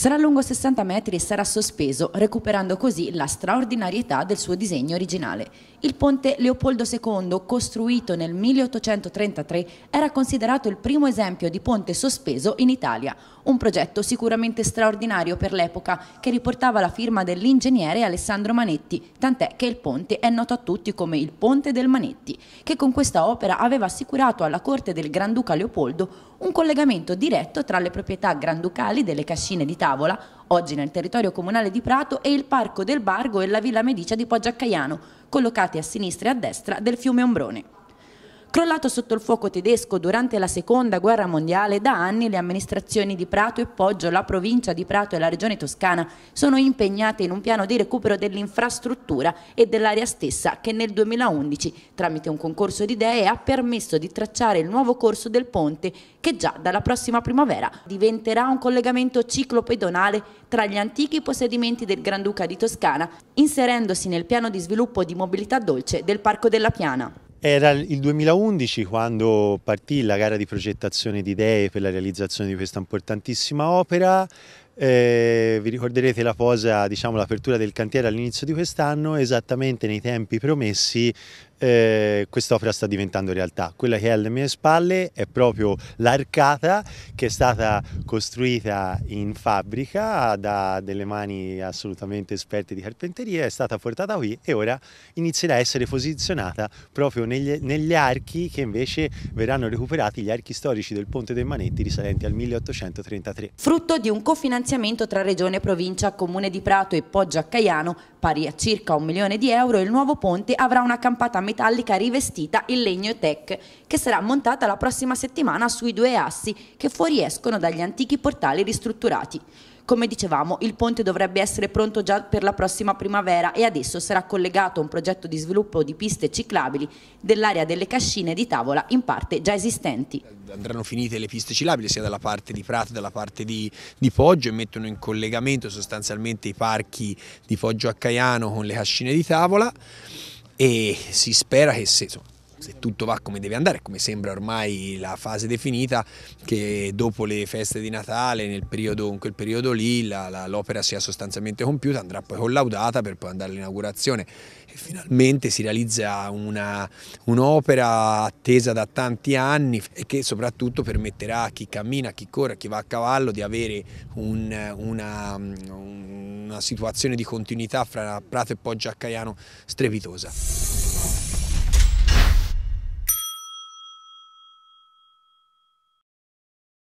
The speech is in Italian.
Sarà lungo 60 metri e sarà sospeso, recuperando così la straordinarietà del suo disegno originale. Il ponte Leopoldo II, costruito nel 1833, era considerato il primo esempio di ponte sospeso in Italia, un progetto sicuramente straordinario per l'epoca che riportava la firma dell'ingegnere Alessandro Manetti, tant'è che il ponte è noto a tutti come il Ponte del Manetti, che con questa opera aveva assicurato alla corte del Granduca Leopoldo un collegamento diretto tra le proprietà granducali delle cascine di tavola, oggi nel territorio comunale di Prato, e il Parco del Bargo e la Villa Medicia di Poggiacaiano, collocati a sinistra e a destra del fiume Ombrone. Crollato sotto il fuoco tedesco durante la seconda guerra mondiale, da anni le amministrazioni di Prato e Poggio, la provincia di Prato e la regione toscana sono impegnate in un piano di recupero dell'infrastruttura e dell'area stessa che nel 2011, tramite un concorso di idee, ha permesso di tracciare il nuovo corso del ponte che già dalla prossima primavera diventerà un collegamento ciclopedonale tra gli antichi possedimenti del Granduca di Toscana, inserendosi nel piano di sviluppo di mobilità dolce del Parco della Piana. Era il 2011 quando partì la gara di progettazione di idee per la realizzazione di questa importantissima opera. Eh, vi ricorderete la posa, diciamo l'apertura del cantiere all'inizio di quest'anno, esattamente nei tempi promessi eh, quest'opera sta diventando realtà. Quella che è alle mie spalle è proprio l'arcata che è stata costruita in fabbrica da delle mani assolutamente esperte di carpenteria, è stata portata qui e ora inizierà a essere posizionata proprio negli, negli archi che invece verranno recuperati, gli archi storici del Ponte dei Manetti risalenti al 1833. Frutto di un cofinanziamento tra Regione, Provincia, Comune di Prato e Poggio a Caiano pari a circa un milione di euro, il nuovo ponte avrà una campata metallica rivestita in legno tech che sarà montata la prossima settimana sui due assi che fuoriescono dagli antichi portali ristrutturati. Come dicevamo, il ponte dovrebbe essere pronto già per la prossima primavera e adesso sarà collegato a un progetto di sviluppo di piste ciclabili dell'area delle cascine di tavola in parte già esistenti. Andranno finite le piste ciclabili sia dalla parte di Prato che dalla parte di, di Poggio e mettono in collegamento sostanzialmente i parchi di Poggio a Caiano con le cascine di tavola e si spera che se, insomma, se tutto va come deve andare, come sembra ormai la fase definita, che dopo le feste di Natale, periodo, in quel periodo lì, la, la, l'opera sia sostanzialmente compiuta, andrà poi collaudata per poi andare all'inaugurazione e finalmente si realizza una, un'opera attesa da tanti anni e che soprattutto permetterà a chi cammina, a chi corre, a chi va a cavallo di avere un, una, una situazione di continuità fra Prato e Poggio a Caiano strepitosa.